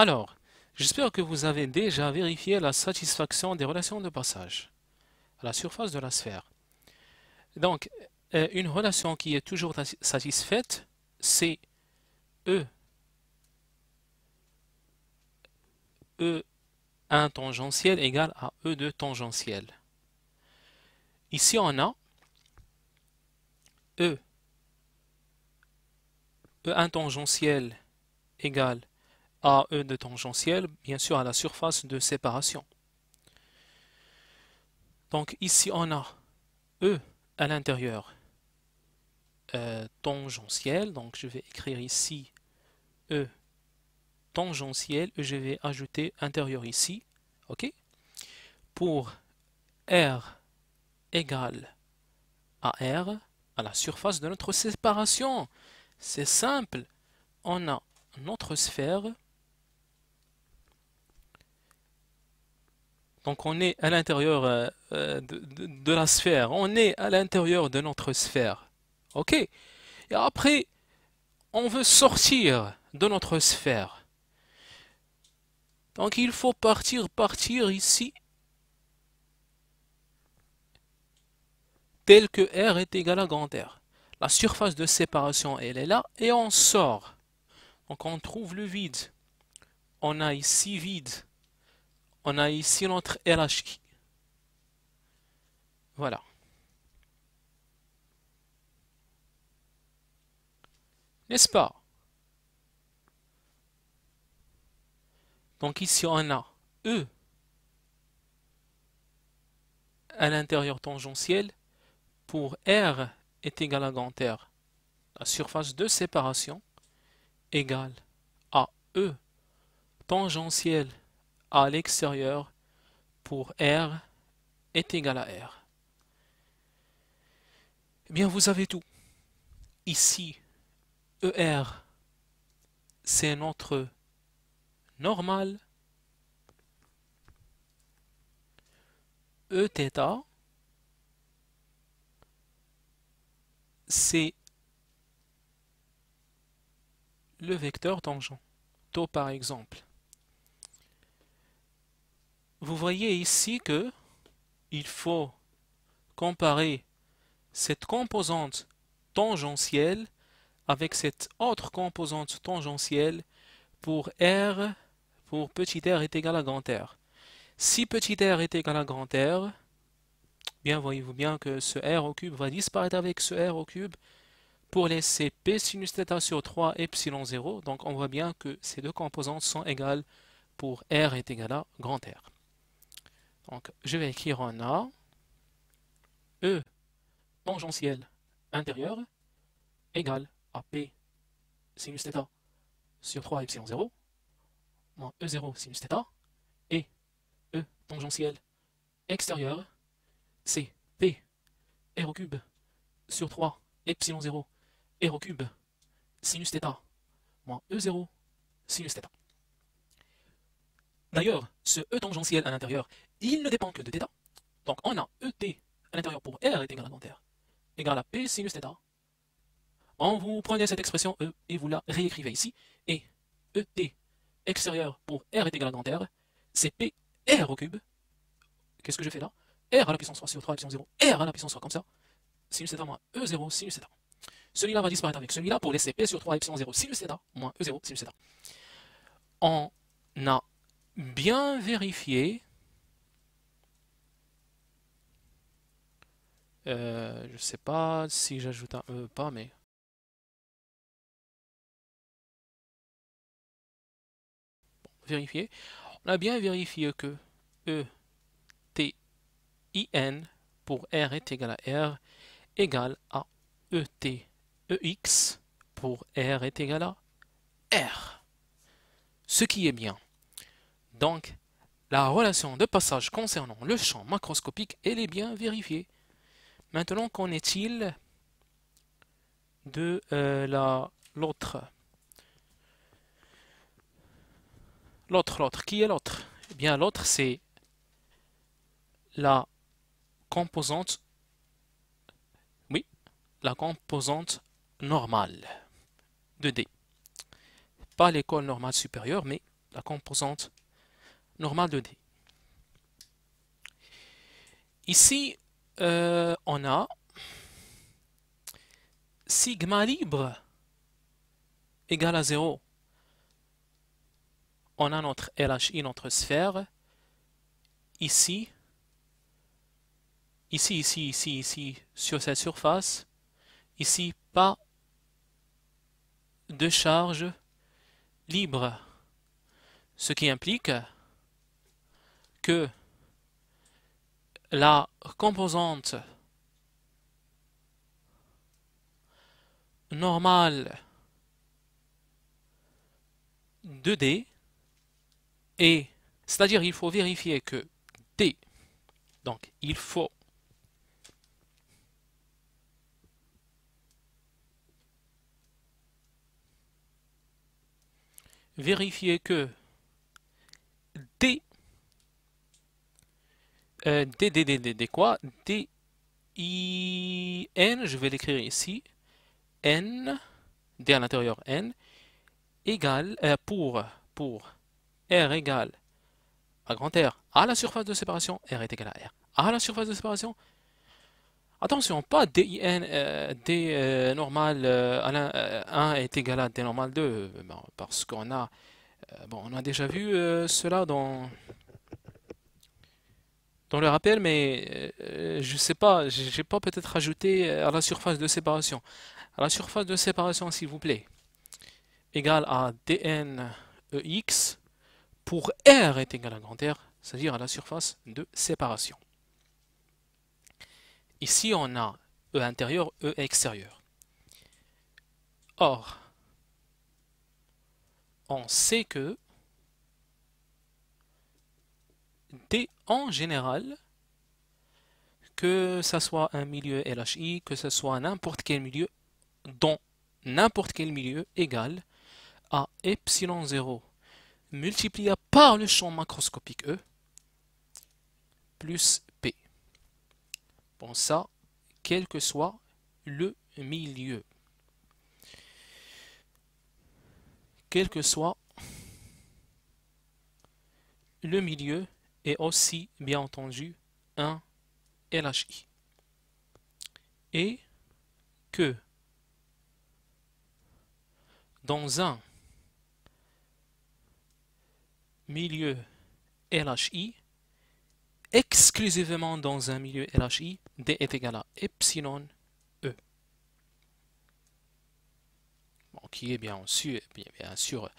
Alors, j'espère que vous avez déjà vérifié la satisfaction des relations de passage à la surface de la sphère. Donc, euh, une relation qui est toujours satisfaite, c'est E, E1 tangentiel égale à E2 tangentiel. Ici, on a E, E1 tangentiel égale AE de tangentiel, bien sûr, à la surface de séparation. Donc ici, on a E à l'intérieur euh, tangentiel. Donc je vais écrire ici E tangentiel. et je vais ajouter intérieur ici. OK Pour R égale à R, à la surface de notre séparation. C'est simple. On a notre sphère Donc on est à l'intérieur euh, euh, de, la sphère, on est à l'intérieur de notre sphère. Ok Et après, on veut sortir de notre sphère. Donc il faut partir, partir ici, tel que R est égal à grand R. La surface de séparation, elle est là, et on sort. Donc on trouve le vide. On a ici vide on a ici notre RH Voilà. N'est-ce pas Donc ici on a E à l'intérieur tangentiel pour R est égal à grand R. La surface de séparation égale à E tangentiel à l'extérieur pour R est égal à R. Eh bien, vous avez tout. Ici, ER, c'est notre normal. Eθ, c'est le vecteur tangent. Taux, par exemple. Vous voyez ici que il faut comparer cette composante tangentielle avec cette autre composante tangentielle pour R pour petit r est égal à grand R. Si petit r est égal à grand R, bien voyez-vous bien que ce R au cube va disparaître avec ce R au cube pour laisser P sinus sur 3 epsilon 0. Donc on voit bien que ces deux composantes sont égales pour R est égal à grand R. Donc, je vais écrire un A, E tangentiel intérieur égale à P sinθ sur 3 ε 0 moins E0 sinθ et E tangentiel extérieur c'est P R au cube sur 3 ε 0 R au cube sinus moins E0 sinθ. D'ailleurs, ce E tangentiel à l'intérieur il ne dépend que de θ. Donc on a ET à l'intérieur pour R est égal à R, égal à P sinus θ. On vous prenez cette expression E et vous la réécrivez ici. Et ET extérieur pour R est égal à R, c'est P R au cube. Qu'est-ce que je fais là R à la puissance 3 sur 3 puissance 0, R à la puissance 3 comme ça, sinus θ moins E0 sinus θ. Celui-là va disparaître avec celui-là pour laisser P sur 3 epsilon 0 sinus θ moins E0 sinus θ. On a bien vérifié Je euh, je sais pas si j'ajoute un E ou pas, mais... vérifier. On a bien vérifié que E, T, I, pour R est égal à R égale à E, T, E, X pour R est égal à R. Ce qui est bien. Donc, la relation de passage concernant le champ macroscopique, elle est bien vérifiée. Maintenant, qu'en est-il de euh, la l'autre L'autre, l'autre. Qui est l'autre Eh bien, l'autre, c'est la composante... Oui, la composante normale de D. Pas l'école normale supérieure, mais la composante normale de D. Ici, euh, on a sigma libre égal à 0. On a notre LHI, notre sphère, ici, ici, ici, ici, ici, sur cette surface, ici, pas de charge libre, ce qui implique que la composante normale de D et c'est-à-dire il faut vérifier que D donc il faut vérifier que D euh, D, D, D, D, D, quoi D, I, N, je vais l'écrire ici. N, D à l'intérieur, N, égale euh, pour, pour R égale à grand R à la surface de séparation, R est égal à R à la surface de séparation. Attention, pas DIN, N, euh, D normal 1 est égal à D normal 2, parce qu'on a, bon, on a déjà vu cela dans, dans le rappel, mais je euh, je sais pas, j'ai pas peut-être ajouté euh, à la surface de séparation. À la surface de séparation, s'il vous plaît, égale à dnEx pour R est égal à R, c'est-à-dire à la surface de séparation. Ici, on a E intérieur, E extérieur. Or, on sait que D en général, que ce soit un milieu LHI, que ce soit n'importe quel milieu, dont n'importe quel milieu égal à epsilon 0 multiplié par le champ macroscopique E plus P. Bon, ça, quel que soit le milieu. Quel que soit le milieu et aussi, bien entendu, un LHI. Et que dans un milieu LHI, exclusivement dans un milieu LHI, D est égal à epsilon E. Bon, qui est bien sûr, bien sûr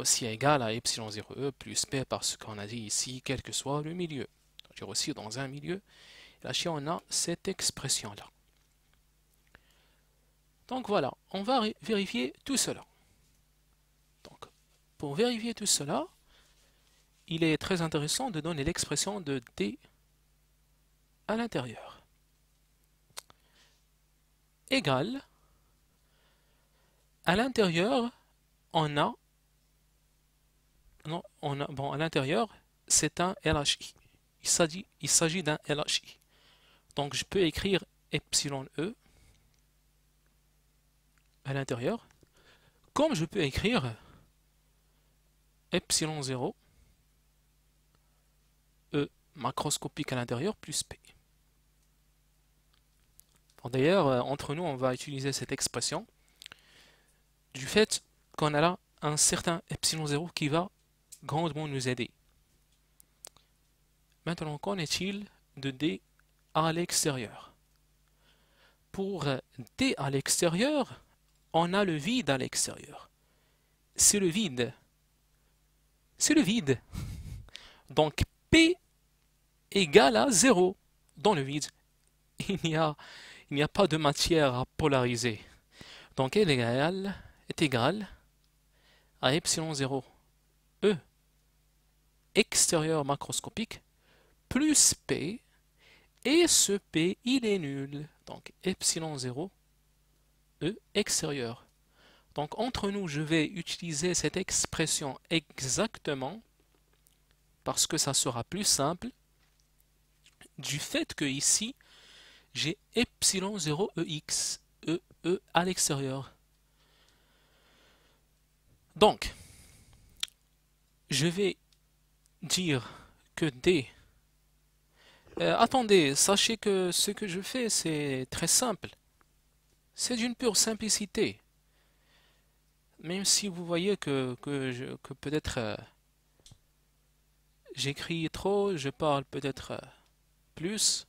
aussi égal à epsilon 0 e plus p parce qu'on a dit ici quel que soit le milieu. J'ai aussi dans un milieu, là on a cette expression-là. Donc voilà, on va vérifier tout cela. Donc, pour vérifier tout cela, il est très intéressant de donner l'expression de d à l'intérieur. Égal, à l'intérieur, on a à l'intérieur, c'est un LHI. Il s'agit d'un LHI. Donc je peux écrire epsilon E à l'intérieur, comme je peux écrire epsilon 0 E macroscopique à l'intérieur plus P. D'ailleurs, euh, entre nous, on va utiliser cette expression du fait qu'on a là un certain epsilon 0 qui va grandement nous aider. Maintenant, qu'en est-il de D à l'extérieur Pour D à l'extérieur, on a le vide à l'extérieur. C'est le vide. C'est le vide. Donc P égale à 0 dans le vide. Il n'y a, a pas de matière à polariser. Donc L égale, est égal à epsilon 0. E extérieur macroscopique plus P, et ce P, il est nul. Donc, epsilon 0, E extérieur. Donc, entre nous, je vais utiliser cette expression exactement parce que ça sera plus simple du fait que ici, j'ai epsilon 0 EX, E, E à l'extérieur. Donc, je vais dire que des... Euh, attendez, sachez que ce que je fais, c'est très simple. C'est d'une pure simplicité. Même si vous voyez que, que, peut-être euh, j'écris trop, je parle peut-être euh, plus.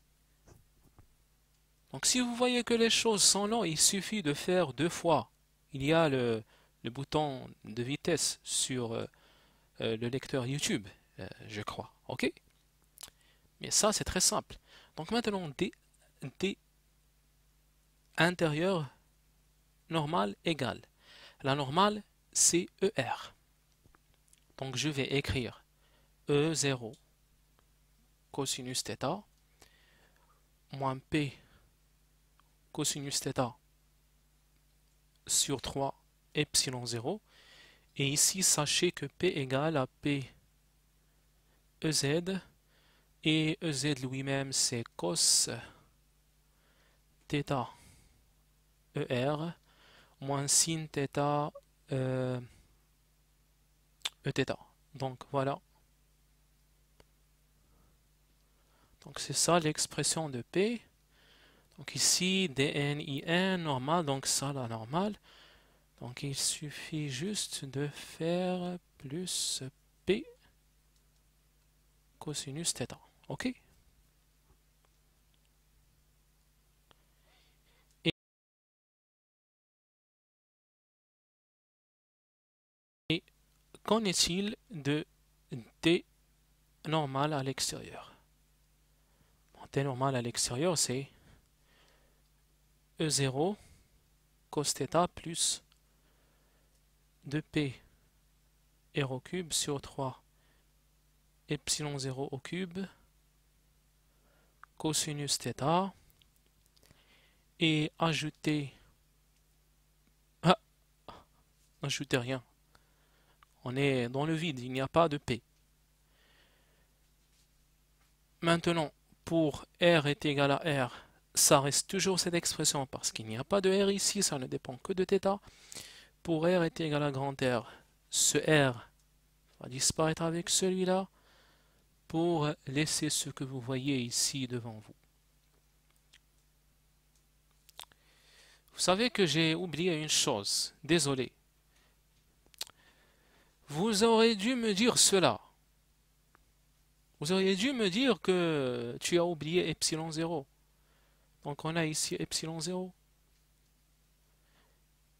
Donc si vous voyez que les choses sont longues, il suffit de faire deux fois. Il y a le bouton de vitesse sur le lecteur YouTube. Euh, je crois. OK Mais ça, c'est très simple. Donc maintenant, D, D intérieur normal égale. La normale, c'est ER. Donc je vais écrire E0 cosinus θ moins P cosinus θ sur 3 epsilon 0. Et ici, sachez que P égale à P EZ, et EZ lui-même c'est cos theta ER moins sin θ euh, e θ Donc voilà. Donc c'est ça l'expression de P. Donc ici, DNIN normal, donc ça la normale. Donc il suffit juste de faire plus P cosinus θ. OK Et qu'en est-il de D normal à l'extérieur T D normal à l'extérieur, c'est E0 cos θ plus 2p r cube sur 3 epsilon 0 au cube cosinus Theta, et ajouter ah, ajouter rien on est dans le vide il n'y a pas de p maintenant pour r est égal à r ça reste toujours cette expression parce qu'il n'y a pas de r ici ça ne dépend que de Theta. pour r est égal à grand r ce r va disparaître avec celui-là pour laisser ce que vous voyez ici devant vous. Vous savez que j'ai oublié une chose, désolé. Vous auriez dû me dire cela. Vous auriez dû me dire que tu as oublié epsilon 0. Donc on a ici epsilon 0.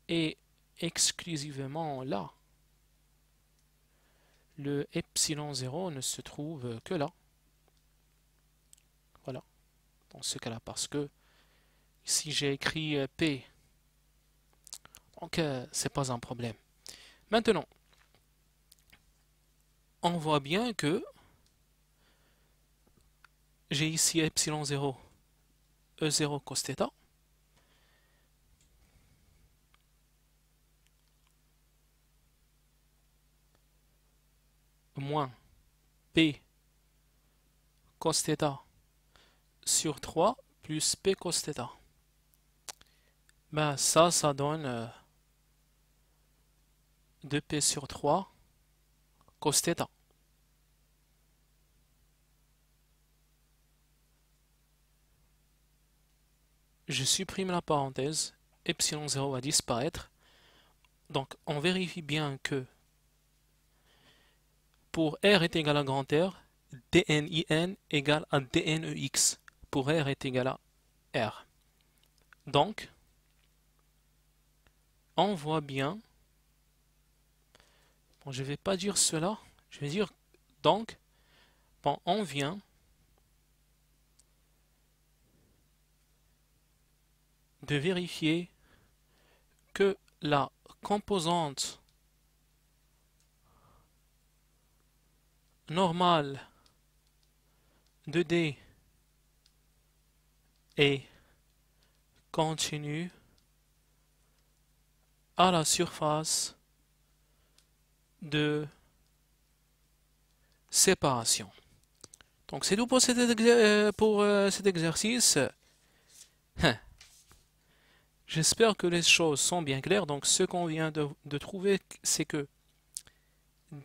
Et exclusivement là le epsilon 0 ne se trouve que là. Voilà, dans ce cas-là, parce que si j'ai écrit euh, P. Donc, ce euh, c'est pas un problème. Maintenant, on voit bien que j'ai ici epsilon 0, E0 cosθ. moins P cos theta sur 3 plus P cos theta. Ben ça, ça donne 2P euh, sur 3 cos theta. Je supprime la parenthèse, epsilon 0 va disparaître. Donc on vérifie bien que pour R est égal à grand R, dnin égal à dnex pour R est égal à R. Donc, on voit bien, bon, je ne vais pas dire cela, je vais dire donc, on vient de vérifier que la composante normale de d est continue à la surface de séparation. Donc c'est tout pour, cet, euh, euh, exercice. Hein. J'espère que les choses sont bien claires. Donc ce qu'on vient de, trouver, c'est que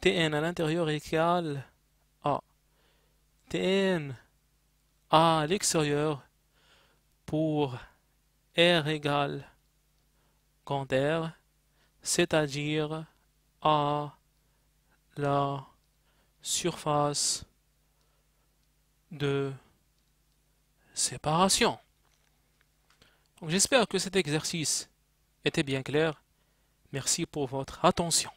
dn à l'intérieur est égal TN à l'extérieur pour R égale grand R, c'est-à-dire à la surface de séparation. J'espère que cet exercice était bien clair. Merci pour votre attention.